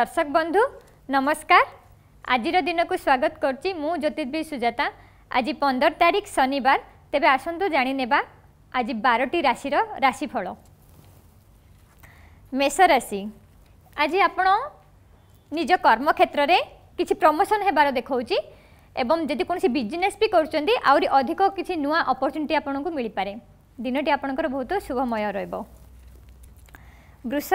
দর্শক বন্ধু নমস্কার আজির দিনক স্বাগত করছি মু জ্যোতির্বী সুজাতা আজ পনের তারিখ শনিবার তেবে আসন্তু জাঁ নেবা আজ বারোটি রাশি রাশিফল মেষ রাশি আজি আপনার নিজ কর্মক্ষেত্রে কিছু প্রমোশন হবার দেখছি এবং যদি কোণী বিজনেস বি করছেন আহরি অধিক কিছু নূয়া অপরচুনিটি আপনার মিপারে দিনটি আপনার বহুত শুভময় রহব বৃষ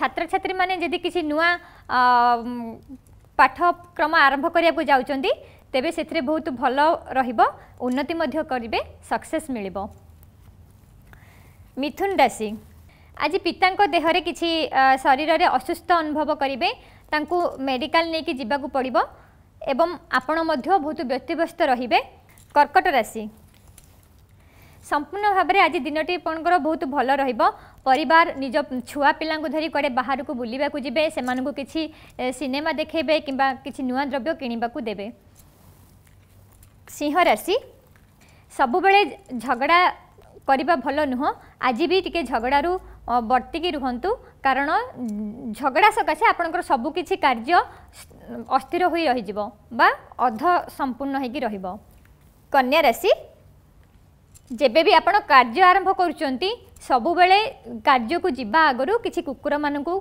ছাত্রছাত্রী মানে যদি কিছু নূয়া পাঠক্রম আরম্ভ করা যাচ্ছেন তেবে সেথিরে বহুত ভাল রহব উন্নতি মধ্য করবে সকসেস মিলব মিথুন রাশি আজ পিতাঙ্ক দেহরে কিছু শরীরের অসুস্থ অনুভব করবে তাঁকু মেডিকাল নেই যাওয়া পড়ব এবং আপন মধ্য বহুত ব্যতিব্যস্ত রহবে কর্কট রাশি ସମ୍ପୂର୍ଣ୍ଣ ଭାବରେ ଆଜି ଦିନଟି ଆପଣଙ୍କର ବହୁତ ଭଲ ରହିବ ପରିବାର ନିଜ ଛୁଆ ପିଲାଙ୍କୁ ଧରି କୁଆଡ଼େ ବାହାରକୁ ବୁଲିବାକୁ ଯିବେ ସେମାନଙ୍କୁ କିଛି ସିନେମା ଦେଖେଇବେ କିମ୍ବା କିଛି ନୂଆ ଦ୍ରବ୍ୟ କିଣିବାକୁ ଦେବେ ସିଂହ ରାଶି ସବୁବେଳେ ଝଗଡ଼ା କରିବା ଭଲ ନୁହଁ ଆଜି ବି ଟିକେ ଝଗଡ଼ାରୁ ବର୍ତ୍ତିକି ରୁହନ୍ତୁ କାରଣ ଝଗଡ଼ା ସକାଶେ ଆପଣଙ୍କର ସବୁକିଛି କାର୍ଯ୍ୟ ଅସ୍ଥିର ହୋଇ ରହିଯିବ ବା ଅଧ ସମ୍ପୂର୍ଣ୍ଣ ହୋଇକି ରହିବ କନ୍ୟା ରାଶି ଯେବେ ବି ଆପଣ କାର୍ଯ୍ୟ ଆରମ୍ଭ କରୁଛନ୍ତି ସବୁବେଳେ କାର୍ଯ୍ୟକୁ ଯିବା ଆଗରୁ କିଛି କୁକୁରମାନଙ୍କୁ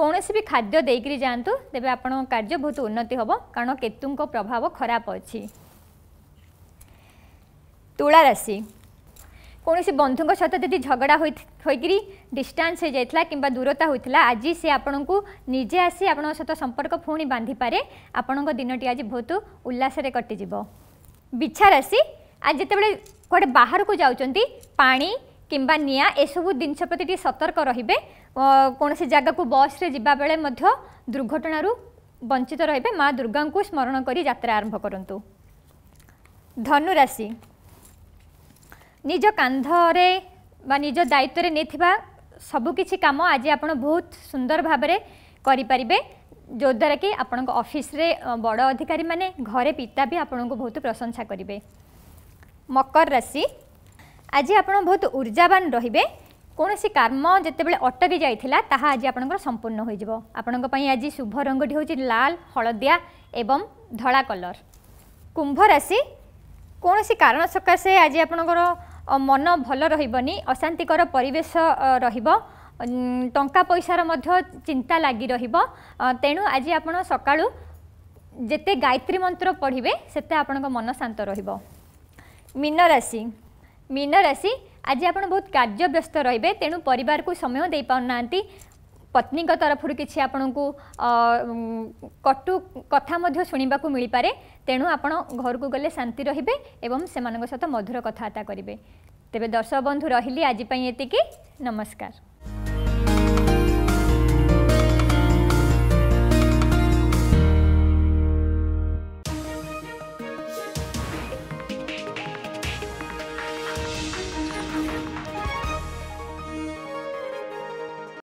କୌଣସି ବି ଖାଦ୍ୟ ଦେଇକରି ଯାଆନ୍ତୁ ତେବେ ଆପଣଙ୍କ କାର୍ଯ୍ୟ ବହୁତ ଉନ୍ନତି ହେବ କାରଣ କେତୁଙ୍କ ପ୍ରଭାବ ଖରାପ ଅଛି ତୁଳାରାଶି କୌଣସି ବନ୍ଧୁଙ୍କ ସହିତ ଯଦି ଝଗଡ଼ା ହୋଇ ହୋଇକରି ଡିଷ୍ଟାନ୍ସ ହୋଇଯାଇଥିଲା କିମ୍ବା ଦୂରତା ହୋଇଥିଲା ଆଜି ସେ ଆପଣଙ୍କୁ ନିଜେ ଆସି ଆପଣଙ୍କ ସହିତ ସମ୍ପର୍କ ପୁଣି ବାନ୍ଧିପାରେ ଆପଣଙ୍କ ଦିନଟି ଆଜି ବହୁତ ଉଲ୍ଲାସରେ କଟିଯିବ ବିଛାରାଶି ଆଜି ଯେତେବେଳେ କୁଆଡ଼େ ବାହାରକୁ ଯାଉଛନ୍ତି ପାଣି କିମ୍ବା ନିଆଁ ଏସବୁ ଜିନିଷ ପ୍ରତି ଟିକେ ସତର୍କ ରହିବେ କୌଣସି ଜାଗାକୁ ବସ୍ରେ ଯିବା ବେଳେ ମଧ୍ୟ ଦୁର୍ଘଟଣାରୁ ବଞ୍ଚିତ ରହିବେ ମା ଦୁର୍ଗାଙ୍କୁ ସ୍ମରଣ କରି ଯାତ୍ରା ଆରମ୍ଭ କରନ୍ତୁ ଧନୁରାଶି ନିଜ କାନ୍ଧରେ ବା ନିଜ ଦାୟିତ୍ୱରେ ନେଇଥିବା ସବୁକିଛି କାମ ଆଜି ଆପଣ ବହୁତ ସୁନ୍ଦର ଭାବରେ କରିପାରିବେ ଯଦ୍ୱାରା କି ଆପଣଙ୍କ ଅଫିସରେ ବଡ଼ ଅଧିକାରୀମାନେ ଘରେ ପିତା ବି ଆପଣଙ୍କୁ ବହୁତ ପ୍ରଶଂସା କରିବେ ମକର ରାଶି ଆଜି ଆପଣ ବହୁତ ଉର୍ଜାବାନ ରହିବେ କୌଣସି କର୍ମ ଯେତେବେଳେ ଅଟକି ଯାଇଥିଲା ତାହା ଆଜି ଆପଣଙ୍କର ସମ୍ପୂର୍ଣ୍ଣ ହୋଇଯିବ ଆପଣଙ୍କ ପାଇଁ ଆଜି ଶୁଭ ରଙ୍ଗଟି ହେଉଛି ଲାଲ ହଳଦିଆ ଏବଂ ଧଳା କଲର୍ କୁମ୍ଭ ରାଶି କୌଣସି କାରଣ ସକାଶେ ଆଜି ଆପଣଙ୍କର ମନ ଭଲ ରହିବନି ଅଶାନ୍ତିକର ପରିବେଶ ରହିବ ଟଙ୍କା ପଇସାର ମଧ୍ୟ ଚିନ୍ତା ଲାଗି ରହିବ ତେଣୁ ଆଜି ଆପଣ ସକାଳୁ ଯେତେ ଗାୟତ୍ରୀ ମନ୍ତ୍ର ପଢ଼ିବେ ସେତେ ଆପଣଙ୍କ ମନ ଶାନ୍ତ ରହିବ ମୀନରାଶି ମୀନରାଶି ଆଜି ଆପଣ ବହୁତ କାର୍ଯ୍ୟବ୍ୟସ୍ତ ରହିବେ ତେଣୁ ପରିବାରକୁ ସମୟ ଦେଇପାରୁନାହାନ୍ତି ପତ୍ନୀଙ୍କ ତରଫରୁ କିଛି ଆପଣଙ୍କୁ କଟୁ କଥା ମଧ୍ୟ ଶୁଣିବାକୁ ମିଳିପାରେ ତେଣୁ ଆପଣ ଘରକୁ ଗଲେ ଶାନ୍ତି ରହିବେ ଏବଂ ସେମାନଙ୍କ ସହିତ ମଧୁର କଥାବାର୍ତ୍ତା କରିବେ ତେବେ ଦର୍ଶକ ବନ୍ଧୁ ରହିଲି ଆଜି ପାଇଁ ଏତିକି ନମସ୍କାର